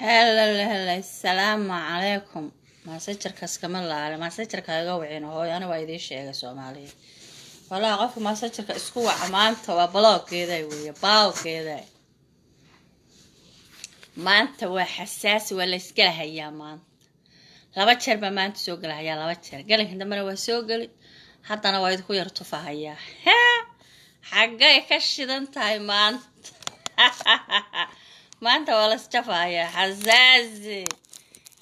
halolhal asalaamu calaykum masajarkaas kama laale masajarka aga hooyo ana waa idiin sheegay soomaaliya walaa qofka masajarka isku waca maanta waa baloogeeda weeye baawgeeda maanta waa xasaasi waa la hayaa maanta laba jeer baa maanta soo gala hayaa laba jeer galanka dambena waa soo geli haddana waa idinku yar tufa xaggay ka shidan tahay maanta maanta waa las jafayaa xasaazi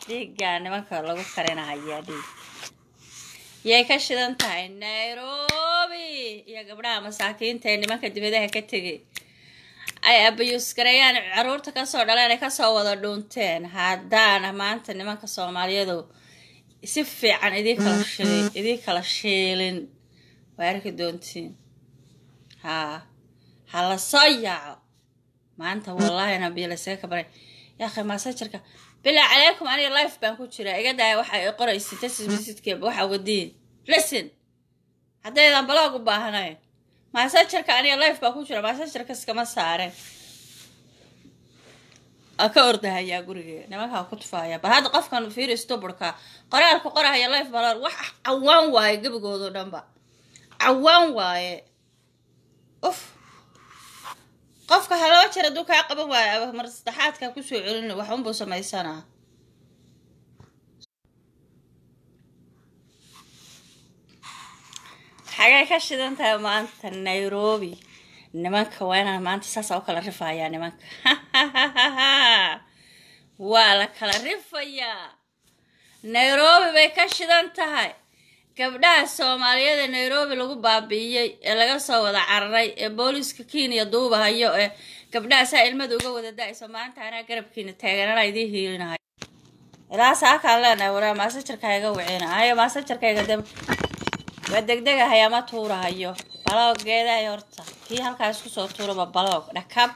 dhiiggaa nimanka lagu karinahayaa dhiig yay ka shidan tahay nairobi iyo gabdhaha masaakiinta ee nimanka dibadaha ka tegay ay abayuus caruurta kasoo dhaleen ay kasoo wada dhuunteen haddaana maanta nimanka soomaaliyadu si fiican idii kala shiilin waa arki doontiin ha ha la soo yaaco maanta wallaahi nabiila saga ka baray yaakhay masajarka bilaa calaykum aniga life baan ku jiraa iga daaya waxa ay qoraysid tasis waxa uga diin listen haddaydan baloog u baahanay masajarka aniga life baan ku jira masajarka iskama saareen a ordahayaa gurigee nimankaa ku tufaaya bal hadda qofkan fiiri stuburka qoraalku qorahaya life balor wax cawaan waaye gebigoodoo dhanba cawaan waaye uf qofka halaba jeer hadduu kaa qaban waayo mar saddexaadkaa kusoo celin waxunbuu samaysanaa xagay ka shidan tahay maanta nairobi nimanka waa inaan maanta saasaa u kala rifayaa nimanka waa la kala rifayaa nairobi bay ka shidan tahay gabdhaha soomaaliyeed ee nairobi lagu baabi'iyey ee laga soo wada cararay ee booliiska kenya duubahayo ee gabdhahasaa ilmada uga wada da-ayso maanta anaa garabkiina taaganana idiin hiilinahay ilaaasa akaan leenahay waraa maasajarka iga wicina maasajarkayga de waa degdegahay ama tuurahayo baloog geedahay horta kii halkaas kusoo tuuraba baloog dhakab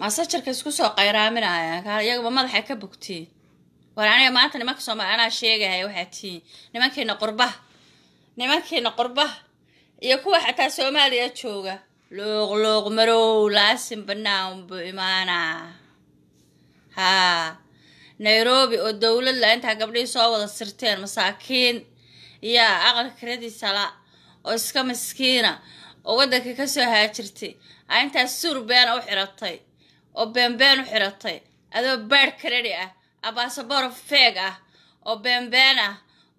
maasajarka iskusoo qayraaminaya iyagaba madaxay ka bogtiin war maanta nimanka soomaali anaa sheegaya waxaa tihiin nimankeena qorbaha nimankeena qorbaha iyo kuwa xataa soomaaliya jooga luuqluuq looq marow laasin banaanbu imaana haa nairobi oo dowlad la intaa gabdhihii soo wada sirteen masaakiin iyo aqal kiradiisa la oo iska maskiina oo waddankii kasoo haajirtay a intaas suur been u xiratay oo beenbeen u xiratay adoo baadh karari ah abasaborof feeg eh, ah oo beenbeen ah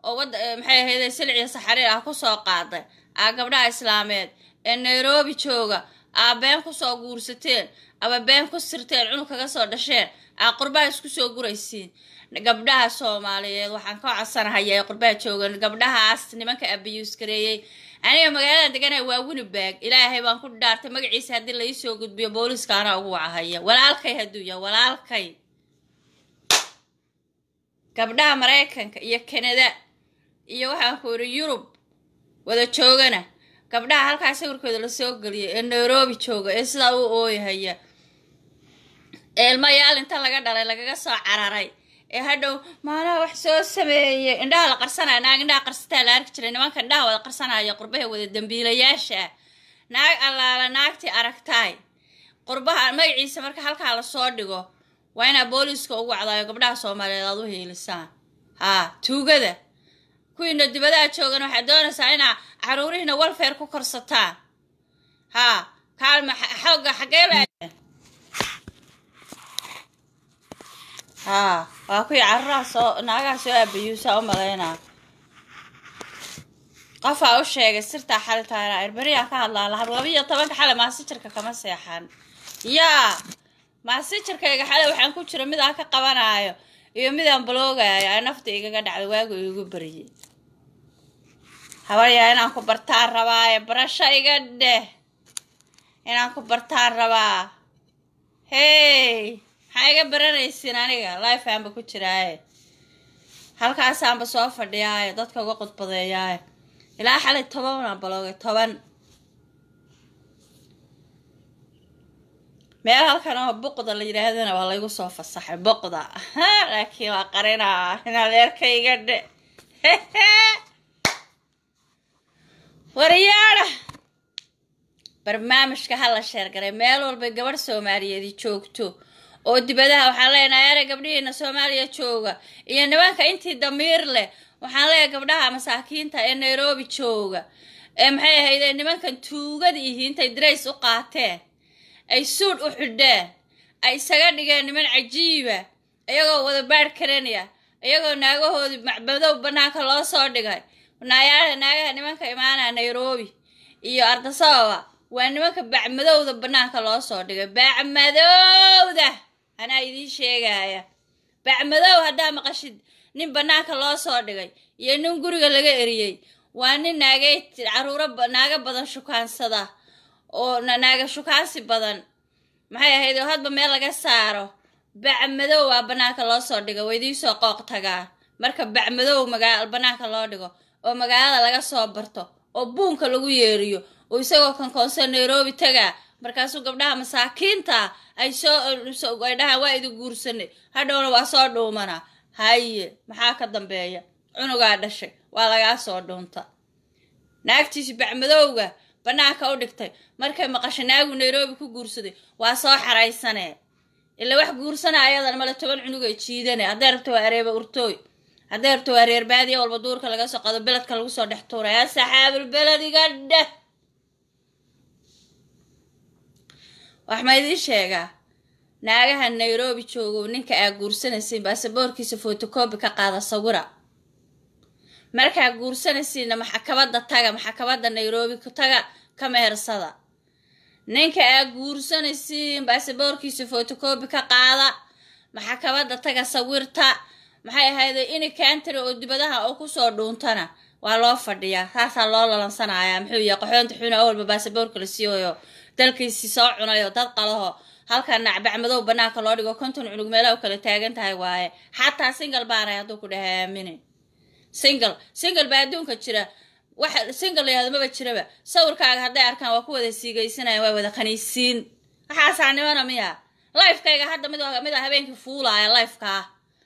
oo maxay ahayde silciya saxariir ah kusoo qaaday aa gabdhaha islaameed ee nairobi jooga aa been kusoo guursateen aba been ku sirteen cunug kaga soo dhasheen aa qurbaha isku soo guraysiin gabdhaha soomaaliyeed waxaan ka codsanahay ee qurbaha joogan gabdhahaas nimanka abiyuus gareeyey aniga magaalada deganaha waa winnibag ilaahay baan ku dhaartay magaciisa haddii laisoo gudbiyo booliiska anaa ugu wacahaya walaalkay hadduu yahay walaalkay gabdhaha maraykanka iyo kanada iyo waxaan ku yidhi yurub wada joogana gabdhaha halkaa sawirkooda lasoo geliyo ee nairobi jooga ee sidaa uu ooyahaya ee ilmayaal inta laga dhalay lagaga soo cararay ee hadhow maanaha wax soo sameeyey indhaha la qarsanaya naag indhaha qarsataa la arki jiray nimanka indhaha wada qarsanaya qurbaha wada dambiilayaasha naag allaala naagtii aragtaay qurbaha magaciisa marka halkaa lasoo dhigo waa inaa booliiska ugu cadaayo gabdhaha soomaaliyeed aad u hiilisaa haa tuugada kuwiina dibadaha joogan waxaad doonaysaa inaa caruurihiina walfeer ku korsataan ha kaalma xooga xaggeeba haa waa kuwii carurahaas oo naagahaas oo aabayuusaa u malaynaa qofaa u sheegay sirtaa xali taara erberiyaa ka hadlaa lahab labiiyo tobanka xali jirka kama seexan yaa maasijarkayga xale waxaan ku jira mid aan ka qabanaayo iyo midaan baloogayo ay nafta igaga dhacda waagu igu bariyey habaryaa inaan ku bartaan rabaaye barasho iga dheh inaan ku bartaan rabaa hey maxaa iga baranaysiin aniga life aanba ku jiraaye halkaasaanba soo fadhiyaayo dadka uga qudbadeeyaaye ilaa xalay toban baan baloogay toban meel halkan oo buqda la yidhaahdana waa laygu soo fasaxay buqda laakiin waa qarinaa ah. in adeerkayga dhe waryaada barnaamijka hala sheergaray meel walba gabadh soomaaliyeedi joogto oo dibadaha waxaan leenahay ere gabdhihiina soomaaliya jooga iyo nimanka intii damiir leh waxaan leeyahay gabdhaha masaakiinta ee nairobi jooga ee eh, maxay ahaydee eh, nimankan tuugad ihiin intay darays u qaateen ay suudh u xidheen ay isaga dhigeen niman cajiiba iyagoo wada baadh karanaya iyagoo naagahoodii macbadow bannaanka loo soo dhigay naayaala naagaha nimanka imaanaya nairobi iyo ardasababa waa nimanka bacmadowda bannaanka loo soo dhigay bacmadowda anaa idiin sheegaya bacmadow haddaa maqashid nin bannaanka loo soo dhigay iyo nin guriga laga eriyey waa nin naagey caruuro naaga badan shukaansada oo naaga shukaansi badan maxay ahayd oo hadba meel laga saaro bac madow aa banaanka loo soo dhigo waydiisoo qooq tagaa marka bac madow banaanka loo dhigo oo magaalada laga soo barto oo buunka lagu yeeriyo oo isagoo kankoonso nairobi tagaa markaasuu gabdhaha masaakiinta ay sooay dhahaan waa idin guursanay hadhowna waa soo dhuumana haye maxaa ka dambeeya cunugaa dhashay waa lagaa soo dhuunta naagtiisi bacmadowga banaanka u dhigtay markay naagu nairobi ku guursaday waa soo xaraysane ila wax guursana ayadan male toban cunugay jiidane hadday rabta waa areeba urtooy hadday rabta waa reer baadiya walba duurka laga soo qado beledka lagu soo dhex tuuray yaa saxaabul beled iga dheh waxmaa idiin sheegaa naagaha nairobi joogow ninka aa guursanaysayn baasaboorkiisa fotocobi ka qaada sawira markaa guursanaysiina maxakabadda taga maxakabadda nairobi ku taga ka mehersada ninka aa guursanaysiin basaboorkiisa fotocobi ka qaada maxakabadda taga sawirta maxay ahayd ini kantara oo dibadaha oo kusoo dhuuntana waa loo fadhiyaa saasaa loo lalansanaya muxuu yahay qaxoonta xuna awalba baasaboorka la siiyayo dalkiisii soo cunayo dad qalaho halka nacbac banaanka loo dhigo konton cunug meelaha u kala taagan tahay waaye xataa singal baaray hadduu ku dhahaaamini single single baa adduunka jira waxa single layahdo maba jiraba sawirkaaga hadday arkaan waa ku wada siigaysanayan waa wada qaniisiin waxaasaa nimana miya lifekayga hadda mid mida habeenkii fuulaaya lifekaa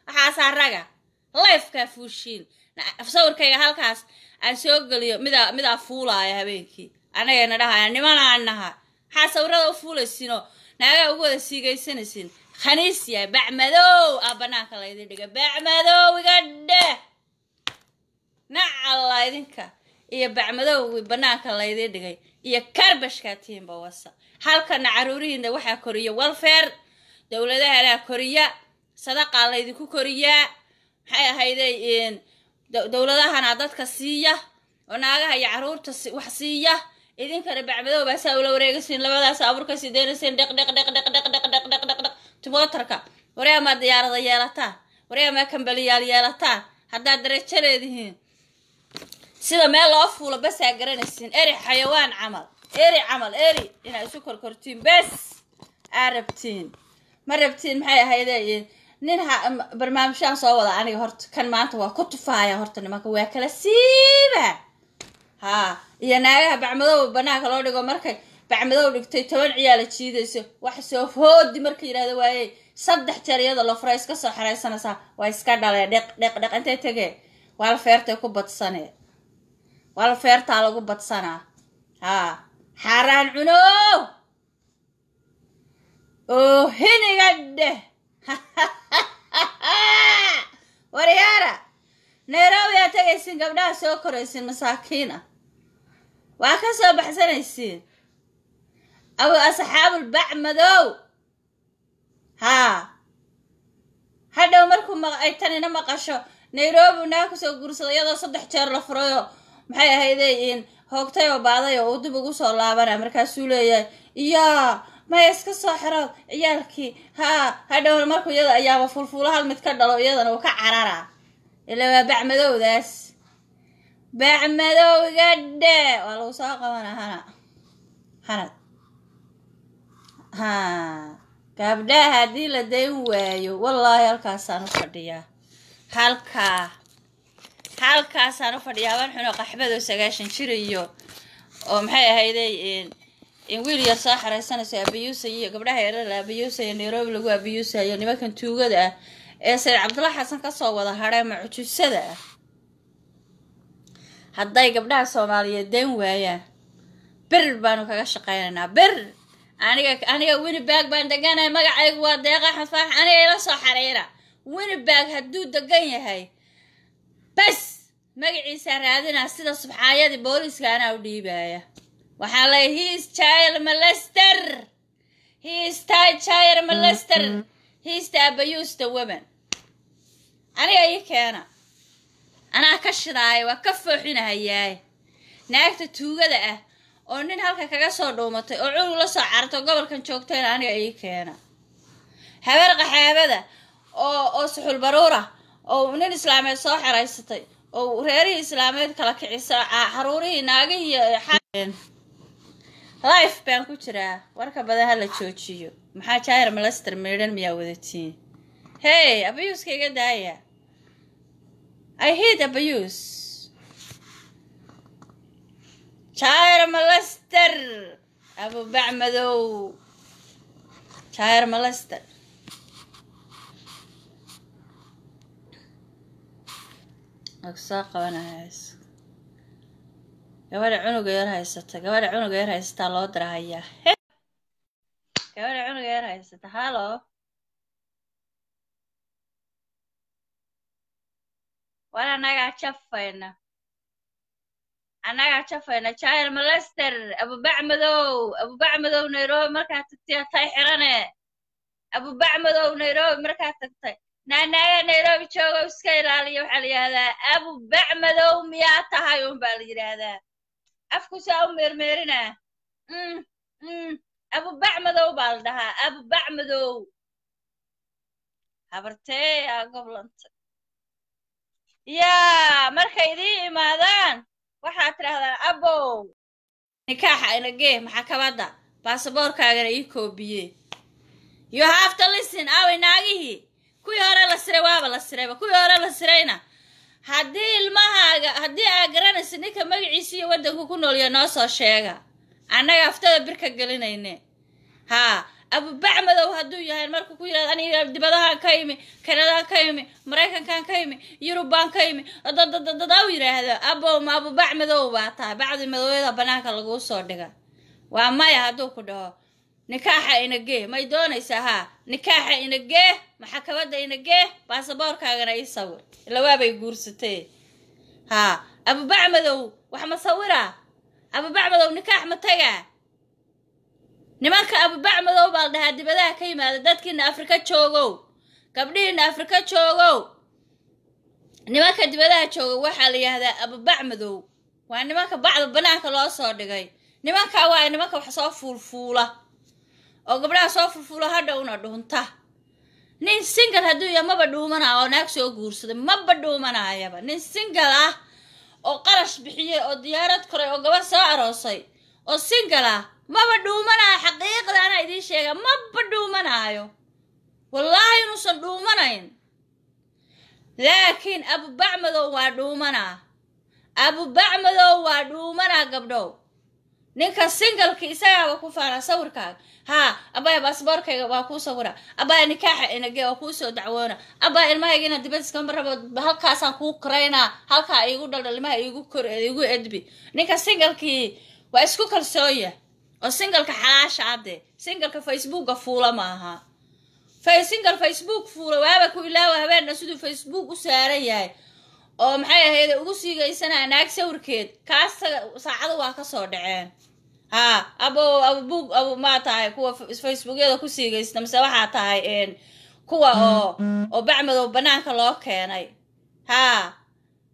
waxaasaa raga lifekaa fuushiin sawirkayga halkaas aan soo geliyo mida midaa fuulaaya habeenkii annagayna dhahaya nimanaan naha maxaa sawirada u fuulaysiinoo naagaa ugu wada siigaysanaysiin khaniis yahay bacmadow aa bannaanka laydin dhiga bacmadow iga dheh naca laydinka iyo bacmadowgii banaanka laydiin dhigay iyo karbashkaa tihinba wasa halkana caruurihiina waxaa koriya walfeer dowladahana koriya sadaqaa laydinku koriyaa maxay ahayde dowladahana dadka siiya oo naagaha iyo caruurta wax siiya idinkana bacmadow baasaa ula wareegaysiin labadaas abuurka sideynaysiin dheq dheq sida meel loo fuulo aa garanaysiin eri xayawaan camal eri camal eri inaa isu korkortiin bes aa rabtiin ma rabtiin maxay ahayde nin ha soo wada aniga horta kan maanta waa ku tufaaya horta nimanka waa kala siiba ha iyo naagaha bacmadow banaanka loo dhigo markay bacmadow dhigtay toban ciyaala jiidayso waxa soo hoodi marka yidhahda waayey saddex jeer iyada lofray iska soo xeraysanaysaa waa iska dhalee dheq dheq dheq intay tegee waala feertay ku badsanee wal feertaa lagu badsanaa haa xaaraan cunow oo hiniga dheh waryaara nairobi aa tegaysiin gabdhaha soo koraysiin masaakiina ah. waa ka soo baxsanaysiin abu asxaabulbac madow haa hadhow markuu ay tanina maqasho nairobi naa kusoo guursada iyadoo saddex jeer la furayo maxay ahayd in hoogtay oo baaday oo uu dib ugu soo laabana markaasuu leeyahay iyaa maya iska soo xirood ciyaalkii haa hadhow markuu iyada ayaaba fulfuulo hal mid ka dhalo iyadana uu ka carara ila waa bacmadowdaas bacmadow gadhe waa lagu soo qabana hana hanad ha gaabdhaha haddii la dayn waayo wallaahi halkaasaan u fadhiyaa halkaa halkaasaan u fadhiya haween xun oo qaxbad oo sagaashan jir iyo oo maxay ahayday ahayde wiil yar soo xareysanayso aabiyuusayo gabdhaha yarar la nairobi lagu aabiyuusayo nimankan tuugada ah ee sayid cabdulla xasan kasoo wada hadhay mucjisada ah hadday gabdhaha soomaaliyeed deen waayaan ber baanu kaga shaqaynaynaa ber aniga aniga winibag baan deganahay magacaygu waa deeqa xafaax aniga ila soo xariira winibag hadduu degan yahay bas magaciisaa raadinaa sida subxaayadii booliiska anaa u dhiibaya waxaa lay hiis jair malester hiista jair malester hiista mm-hmm. abayuusta weman aniga ii keena anaa ka shidaaye waa ka fooxinahayaaye naagta tuugada ah oo nin halka kaga soo dhuumatay oo cunug la soo carto gobolkan joogtayna aniga ii keena habeer qaxaabada oo oo suxul baruura oo nin islaameed soo xeraysatay oo reerihii islaameed kala kicisa xaruurihii ah, naagihii life baan ku jiraa warka badan hala joojiyo maxaa jair malester maydhan miyaa wadatiin hey abayuuska iga daaya i hed abayuus jair malester abubacmadow jair malester agsoo qabanahays gabadha cunuga yar haysata gabadha cunuga yar haysataa loo dirahaya hayaa gabadha cunuga yar haysata hallo war annagaa jafayna anagaa jafayna jail molester abubacmadow abubacmadow nairobi markaad tagtay tay xirane abubacmadow nairobi markaa tagtay naanaaga nairobi joogo iska ilaaliya waxaa la yidhahdaa abu bac madow miyaa tahay un baa la yidhaahdaa afkusaa u meermeerinaa mm, mm, abu bac madow baa la dhahaa abu bac madow habartee aa goblanta yaa markay idii imaadaan waxaad tidhahdaan abow nikaaxa inagee maxaakabadda baasaboorkaagana ii koobiye kuwaaba la sirayba kuwii hore la sirayna haddii ilmahaaga haddii aa garanaysa ninka magaciisa iyo waddanku ku nool noolya noo soo sheega annaga aftada birka gelinayne haa abubacmadow hadduu yahay marku ku yirahda aniga dibadahaan ka yimi kanadaan ka yimi maraykankaan ka imi yurubaan ka yimi dadadadadaa u yidhaahdo abowma abubacmadow baa tahay bacdi madooyada bannaanka laguu soo dhiga waa maya hadduu ku dhaho nikaaxa inagee may doonaysaa haa nikaaxa inagee maxakamadda inagee baasaboorkaagana ii sawir ilawaabay guursatee haa abubacmadow wax ma sawiraa abubacmadow nikaax ma tagaa nimanka abubacmadow baa dhahaa dibadaha ka yimaada dadkiina afrika joogow gabdhihiina afrika joogow nimanka dibadaha jooga waxaa la yidhahdaa abubacmadow waa nimanka bacda banaanka loo soo dhigay nimankaa waa nimanka wax soo fuulfuula oo gabdhaha soo fulfulo ha dhowna dhuunta nin singal hadduu ya maba dhuumanaayo oo naag soo guursaday maba dhuumanaayaba nin singal ah oo qarash bixiyey oo diyaarad koray oo gabadh soo aroosay oo singal ah maba dhuumanaayo xaqiiqda anaa idiin sheega maba dhuumanaayo wallaahi inuusan dhuumanayn laakiin abubacmadow waa dhuumanaa abu bacmadow waa dhuumanaa gabdhow ninka singalka isagaaba ku faana sawirkaaga haa abaya baasboorkayga waa kuu sawira abaya nikaaxa inage waa kuusoo dacwoona abaya ilmahayga inaan dibadiskama rabo halkaasaan kuu karaynaa halkaa iigu dhaldhal ilmaha iigu kor iigu edbi ninka singalkii waa isku kalsoonya oo singalka xalaasha adde singalka facebooka fuula maaha aha singal facebook fuula waaba ku ilaawa habeenna siduu facebook u saaran yahay oo maxay ahayd ugu siigaysanaa naag sawirkeed kaas saacada waa ka soo dhaceen haa abo abbu ab maa tahay kuwa facebookyada ku siigaysta mase waxaa tahay kuwa oo oo bacmadow banaanka loo keenay ha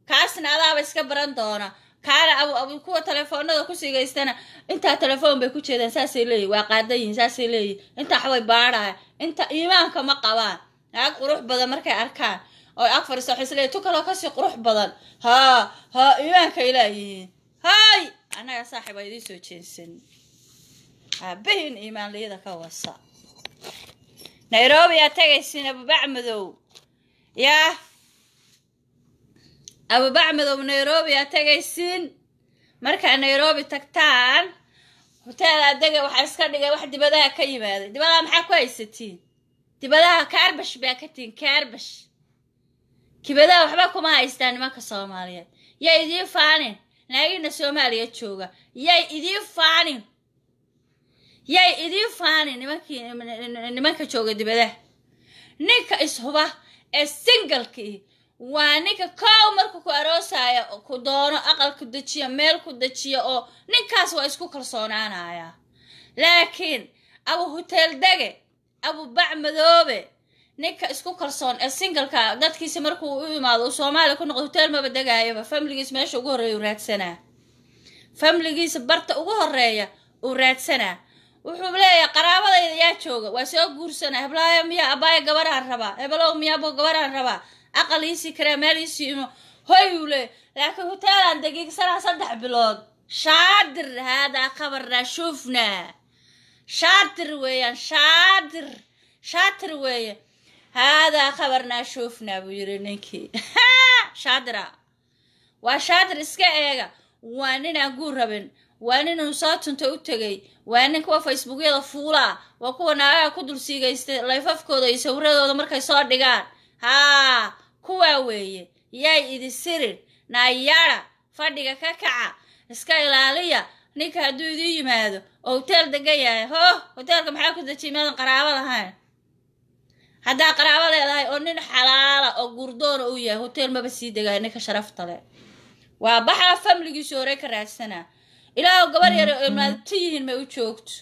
kaasna adaaba iska baran doona kaana ab kuwa telefoonada ku siigaystana intaa telefoon bay ku jeedaan saasay leeyihin waa qaadan yihin saasay leeyihin intaa waxbay baadhahay inta iimaanka ma qabaan naag qurux badan markay arkaan oo ag fadhiista waxay tu kaloo kasii qurux badan haa haa imaanka ilaayihiin hay anaga saaxiib idiin soo jeensan aabahiin iimaanliyada ka wasa nairobi aad tagaysiin abubac madow yaah abubac madow nairobi aad tagaysiin markaa nairobi tagtaan hoteel aadega waxaa iska dhigay wax dibadaha ka yimaaday dibadaha maxaa ku haysatiin dibadaha kaarbash baa ka tiin kaarbash kibadaa waxba kuma haystaan nimanka soomaaliyeed yay idiin faanin naagina soomaaliya jooga yay idiin faanin yay idiin faanin nimankii nimanka jooga dibadaha ninka ishuba ee singalkii ah, waa ninka koow marka ku aroosaya ku doono aqal ku dejiya meel ku dejiya oo ninkaas waa isku kalsoonaanayaa laakiin abu dege abu bac madoobe ninka isku kalsoon ee singalka dadkiisa markuu u imaado uu soomaaliya ku noqdo hotel maba degaayaba famligiisa meesha ugu horreeya uu raadsanaa famligiisa barta ugu horeeya uu raadsanaa wuxuu leeyahay qaraabadayda yaa jooga waa soo guursana heblaaya miya abaaya gabarhaan rabaa hebelow miyaabo gabarhaan rabaa aqal iisii karaa meel iisii imo hoyuu leey laakiin hoteelaan dagiigsanaa saddex bilood shaadir haadaa khabarnaa shufnaa shaadir weeyaan shaadir shaatir weeye haadaa khabarnaa shoofnaa buu yiri ninkii shaadira waa shaadir iska eega waa ninaan guu rabin waa ninuu soo tunta u tegay waa nin kuwa facebookyada fuulaa waa kuwa naagaha ku dul siigaystay layfafkooda iyo sawiradooda markay soo dhigaan haa kuwaa weeye yay idi sirin naayara fadhiga ka kaca iska ilaaliya ninka hadduu idii yimaado oo hoteel degan yahay ho hoteelka maxaa ku dejiy meedan qaraaba lahayn haddaa qaraabo leedahay oo nin xalaala oo gurdoona uu yahay hotel maba sii degaha ninka sharaftale waa baxaa famligiisi horey ka raadsanaa ilaahw gabar yare oo imaadto yihiin may u joogto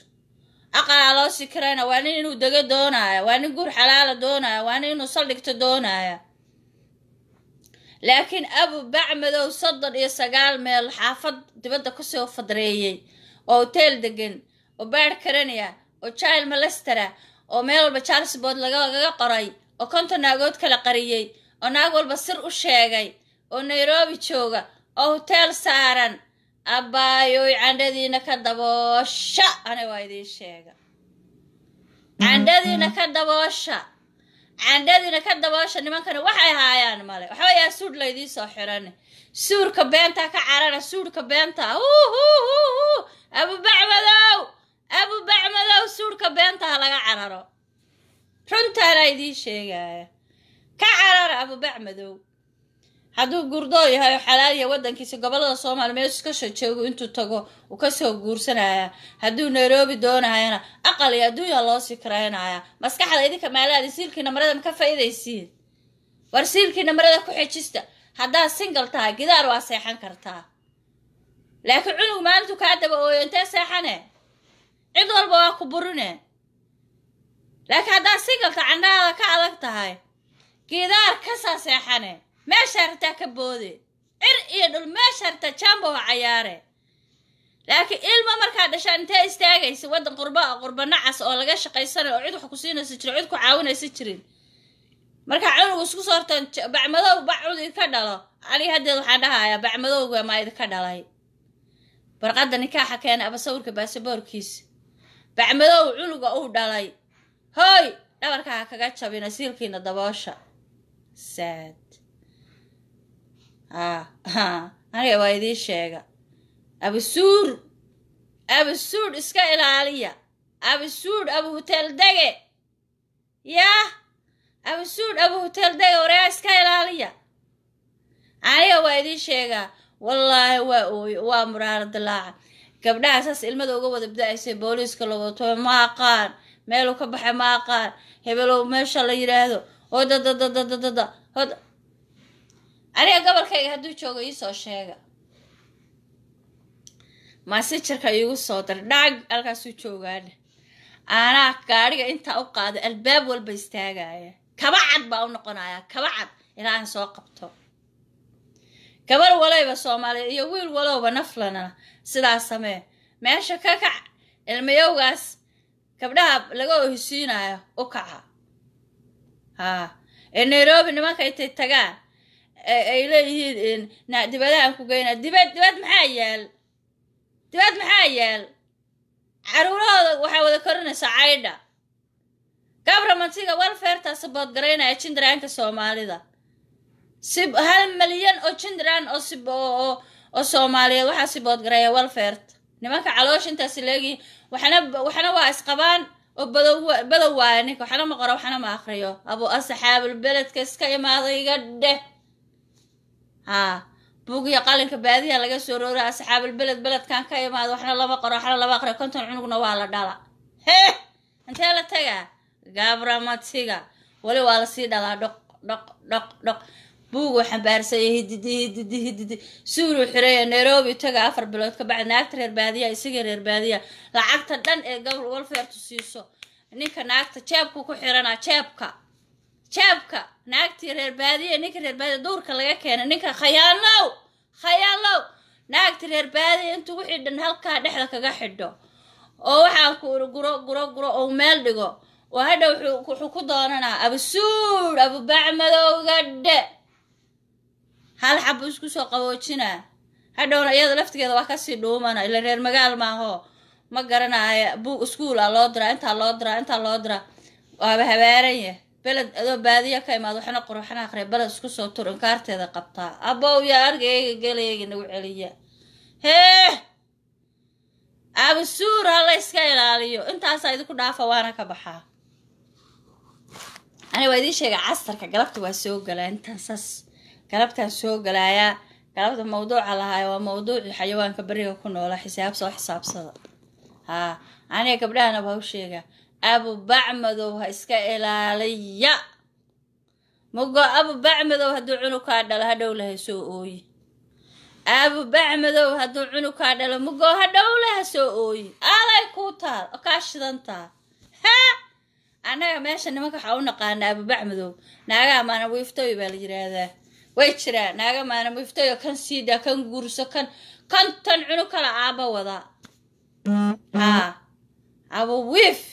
aqalaa loo sikirayna waa nin inuu dego doonaaya waa nin guur xalaala doonaya waa nin inuu saldhigto doonaaya laakiin abu bacmadow soddon iyo sagaal meel xaafad dibadda kusoo fadreeyey oo hoteel degan oo baar karanaya oo jail malastara oo meel walba charlesbord bood qoray oo konton naagood kala qariyey oo naag walba sir u sheegay oo nairobi jooga oo hoteel saaran abbaayoy candhadiina ka daboosha ana waa idiin sheega candhadiina ka daboosha candhadiina ka daboosha nimankana waxay haayaan male waxawayaa suudh laydiin soo xirane suurka beentaa ka carara suudhka beentaa hu hu hu hu abubacmadow abubacmadow suudhka beenta ha laga cararo runtaana idiin sheegaya ka carara abubacmadow hadduu gurdoo yahay oo xalaaliya waddankiisa gobollada soomaaliya meesuu ka soo intuu tago uu kasoo guursanaya hadduu nairobi doonayana aqal iyo adduunya loosii karaynaya maskaxda idinka maalaadi siilkii namarada ka faa'iidaysiin war siilkii namarada ku xejista haddaad singal tahay gidaar waa seexan kartaa laakiin cunug maalintu kaa daba ooyo intee seexane cid walba waa ku burine laakiin haddaad singalka candhaada ka adag tahay gidaar kasaa seexane meesha hartaa ka boode cir iyo dhul meesha hartaa jambowa cayaare laakiin ilma markaa dhashaan intee istaagaysa waddan qurba qurba nacas oo laga shaqaysanayo oo cid wax ku siinaysa jirin cid ku caawinaysa jirin markaa cunugu isku soo hortaan bacmadow bacud idinka dhalo aniga haddeed waxaan dhahayaa bacmadowga maa idinka dhalay warqadda nikaaxa keena abasawirka baasaboorkiisa gacmadow cunuga uu dhalay hooy dhabarkaa kaga jabina siilkiina daboosha saad aniga waa idiin sheega abasuur abasuur iska ilaaliya abasuur abu hutel dege yaah abasuur abu hutel dege waryaa iska ilaaliya aniga waa idiin sheega wallaahi waa ooye waa muraara dilaaca gabdhaha saas ilmada uga wada bida-aysa booliiska lawato ma aqaan meeluu ka baxay ma aqaan hebelow meesha la yidhaahdo hodadadadadadada hod aniga gobolkayga hadduu joogo iisoo sheega maasijarka iigu soo dar dhaag halkaasuu joogaana anaa gaadhiga intaa u qaado albaab walba istaagaya kaba cad baa u noqonaya kaba cad ilaa soo qabto gabar walayba soomaaliya iyo wiil walowba naflana sidaa samee meesha ka kac ilmayowgaas gabdhaha laga ohisiinayo u kaca haa ee nairobi nimanka intay tagaan ay leeyihiin dibadahan ku geynaa dibad dibad maxaa yaal dibad maxaa yaal caruurahooda waxaa wada korinaysaa caydha gabramantiga mantiga walfertaas boodgaraynaya jindaraanka soomaalida hal malyan oo jundran oo soomaaliyeed waxaa siboodgaraya welfairta nimanka caloosh intaasi leegii waxna waa isqabaan oo badow waaya ninka waxna ma qoro waxna ma akriyo abu asaxaabul beledka iska imaaday iga dheh haa buugiya qalinka baadiha laga soo roora asxaabulbeled beledkan ka imaado waxna lama qoro waxna lama aqriyo konton cunugna waa la dhala hee intee la tagaa gabramatiga weli waa lasii dhalaa dhoq dhoq dhoq dhoq buuguu xambaarsanyahy hididi hididi hididi suuluu xireeya nairobi taga afar bilood ka naagta reer baadiya isaga reer baadiya lacagta dhan ee gobol walfeertu siiso ninka naagta jeebkuu ku xiranaa jeebka jeebka naagtii reer baadiya ninka reer baadiya duurka laga keena ninka khayaalow khayaalow naagti reer baadiya intuu wixii dhan halkaa dhexda kaga xidho oo waxaa ku uri guro guro guro ou meel dhigo oo hadha wuxuu ku doonanaa abasuur abubacmadowga dhe hal xabu isku soo qaboojina hadhowna iyada laftigeeda waa kasii dhuumana ila reer magaal maaho ma garanaayo bug iskuol loo diraa intaa loo dira intaa loo diraa waaba habaaranya beled adoo baadiya ka imaad waxna waxna aqre beled isku soo tur inkaarteeda qabtaa abow yaa argayga gelayga nagu celiya hee abasuur hala iska ilaaliyo intaasaa idinku dhaafa waana ka baxaa ani waa idiin sheega casarka galabta waa soo galaa intaan saas galabtan soo galayaa galabta mawduuca lahaa waa mawduucii xayawaanka beriga ku noola xisaab soo xisaabsada haa aniga gabdhahanaba ha u sheegaa abu bacmadow ha iska ilaaliya mugo abubacmadow bacmadow hadduu cunukaa dhalo hadhowlaha soo ooyi abu bacmadow hadduu cunukaa dhalo mugo hadhowlaha soo ooyi aalay kuu taal oo kaa shidantaa haa anaga meesha nimanka waxaa u naqaana abubacmadow naagaha maana wiiftooy baa la yiraahdaa way jiraan naaga maana muftayo kan siida kan guurso kan kantan cunu kala aaba wadaa mm-hmm. ah, ha aba wiif